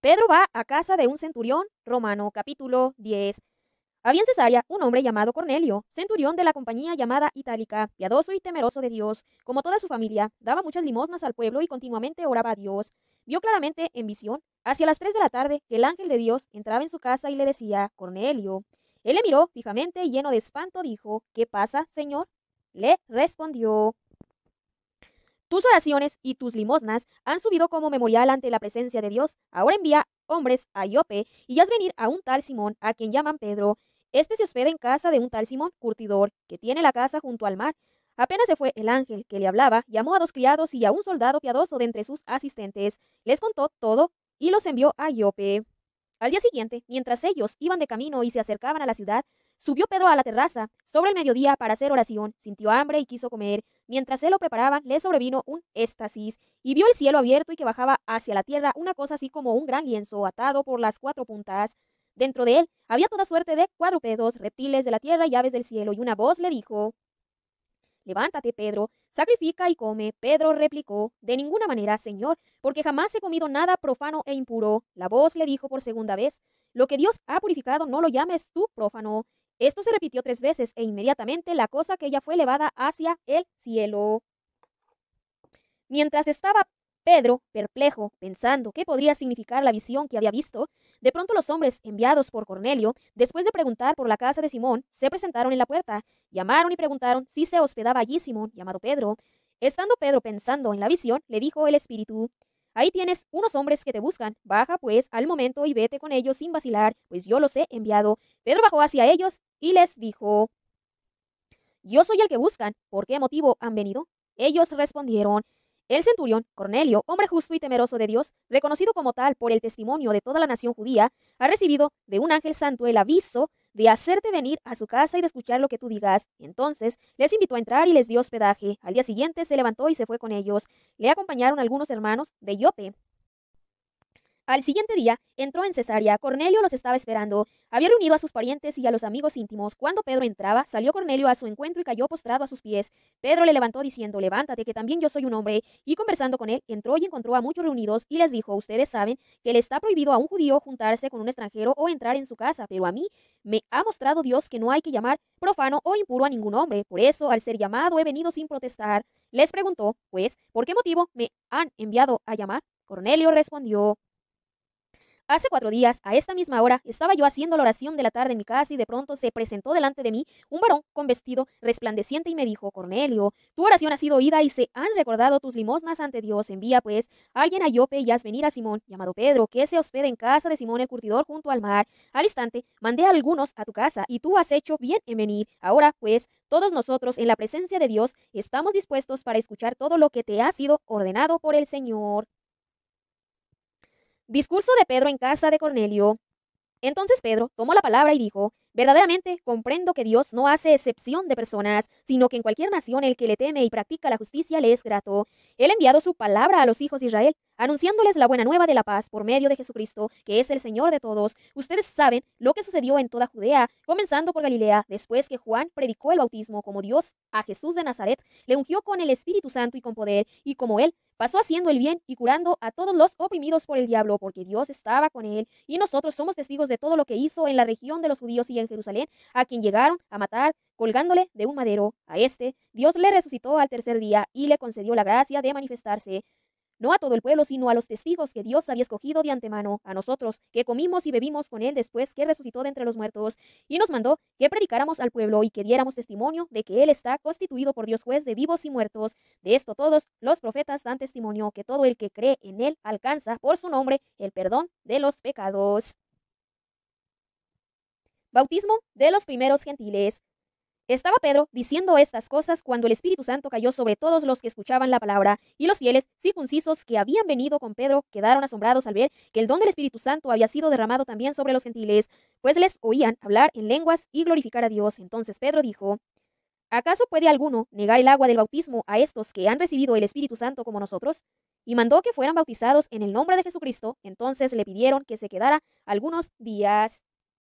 Pedro va a casa de un centurión romano, capítulo 10. Había en Cesarea un hombre llamado Cornelio, centurión de la compañía llamada Itálica, piadoso y temeroso de Dios. Como toda su familia, daba muchas limosnas al pueblo y continuamente oraba a Dios. Vio claramente en visión, hacia las tres de la tarde, que el ángel de Dios entraba en su casa y le decía, Cornelio. Él le miró fijamente y lleno de espanto dijo, ¿Qué pasa, Señor? Le respondió, tus oraciones y tus limosnas han subido como memorial ante la presencia de Dios. Ahora envía hombres a Iope y haz venir a un tal Simón, a quien llaman Pedro. Este se hospeda en casa de un tal Simón, curtidor, que tiene la casa junto al mar. Apenas se fue el ángel que le hablaba, llamó a dos criados y a un soldado piadoso de entre sus asistentes, les contó todo y los envió a Iope. Al día siguiente, mientras ellos iban de camino y se acercaban a la ciudad, Subió Pedro a la terraza sobre el mediodía para hacer oración, sintió hambre y quiso comer. Mientras él lo preparaba, le sobrevino un éxtasis y vio el cielo abierto y que bajaba hacia la tierra una cosa así como un gran lienzo atado por las cuatro puntas. Dentro de él había toda suerte de cuadrúpedos, reptiles de la tierra y aves del cielo, y una voz le dijo Levántate, Pedro, sacrifica y come. Pedro replicó, De ninguna manera, Señor, porque jamás he comido nada profano e impuro. La voz le dijo por segunda vez, Lo que Dios ha purificado no lo llames tú profano. Esto se repitió tres veces e inmediatamente la cosa que ella fue elevada hacia el cielo. Mientras estaba Pedro, perplejo, pensando qué podría significar la visión que había visto, de pronto los hombres enviados por Cornelio, después de preguntar por la casa de Simón, se presentaron en la puerta, llamaron y preguntaron si se hospedaba allí Simón, llamado Pedro. Estando Pedro pensando en la visión, le dijo el Espíritu, Ahí tienes unos hombres que te buscan. Baja pues al momento y vete con ellos sin vacilar, pues yo los he enviado. Pedro bajó hacia ellos y les dijo, Yo soy el que buscan. ¿Por qué motivo han venido? Ellos respondieron, el centurión, Cornelio, hombre justo y temeroso de Dios, reconocido como tal por el testimonio de toda la nación judía, ha recibido de un ángel santo el aviso de hacerte venir a su casa y de escuchar lo que tú digas. Entonces les invitó a entrar y les dio hospedaje. Al día siguiente se levantó y se fue con ellos. Le acompañaron algunos hermanos de Yope, al siguiente día, entró en Cesarea. Cornelio los estaba esperando. Había reunido a sus parientes y a los amigos íntimos. Cuando Pedro entraba, salió Cornelio a su encuentro y cayó postrado a sus pies. Pedro le levantó diciendo, levántate, que también yo soy un hombre. Y conversando con él, entró y encontró a muchos reunidos y les dijo, ustedes saben que le está prohibido a un judío juntarse con un extranjero o entrar en su casa, pero a mí me ha mostrado Dios que no hay que llamar profano o impuro a ningún hombre. Por eso, al ser llamado, he venido sin protestar. Les preguntó, pues, ¿por qué motivo me han enviado a llamar? Cornelio respondió, Hace cuatro días, a esta misma hora, estaba yo haciendo la oración de la tarde en mi casa y de pronto se presentó delante de mí un varón con vestido resplandeciente y me dijo, Cornelio, tu oración ha sido oída y se han recordado tus limosnas ante Dios. Envía, pues, a alguien a Yope y haz venir a Simón, llamado Pedro, que se hospede en casa de Simón el curtidor junto al mar. Al instante, mandé a algunos a tu casa y tú has hecho bien en venir. Ahora, pues, todos nosotros en la presencia de Dios estamos dispuestos para escuchar todo lo que te ha sido ordenado por el Señor. Discurso de Pedro en casa de Cornelio. Entonces Pedro tomó la palabra y dijo, verdaderamente comprendo que Dios no hace excepción de personas, sino que en cualquier nación el que le teme y practica la justicia le es grato. Él ha enviado su palabra a los hijos de Israel, anunciándoles la buena nueva de la paz por medio de Jesucristo, que es el Señor de todos. Ustedes saben lo que sucedió en toda Judea, comenzando por Galilea, después que Juan predicó el bautismo como Dios a Jesús de Nazaret, le ungió con el Espíritu Santo y con poder, y como él pasó haciendo el bien y curando a todos los oprimidos por el diablo, porque Dios estaba con él, y nosotros somos testigos de todo lo que hizo en la región de los judíos y en Jerusalén, a quien llegaron a matar, colgándole de un madero. A este, Dios le resucitó al tercer día y le concedió la gracia de manifestarse no a todo el pueblo, sino a los testigos que Dios había escogido de antemano, a nosotros, que comimos y bebimos con él después que resucitó de entre los muertos, y nos mandó que predicáramos al pueblo y que diéramos testimonio de que él está constituido por Dios juez de vivos y muertos. De esto todos los profetas dan testimonio que todo el que cree en él alcanza por su nombre el perdón de los pecados. Bautismo de los primeros gentiles. Estaba Pedro diciendo estas cosas cuando el Espíritu Santo cayó sobre todos los que escuchaban la palabra, y los fieles circuncisos que habían venido con Pedro quedaron asombrados al ver que el don del Espíritu Santo había sido derramado también sobre los gentiles, pues les oían hablar en lenguas y glorificar a Dios. Entonces Pedro dijo, ¿Acaso puede alguno negar el agua del bautismo a estos que han recibido el Espíritu Santo como nosotros? Y mandó que fueran bautizados en el nombre de Jesucristo, entonces le pidieron que se quedara algunos días.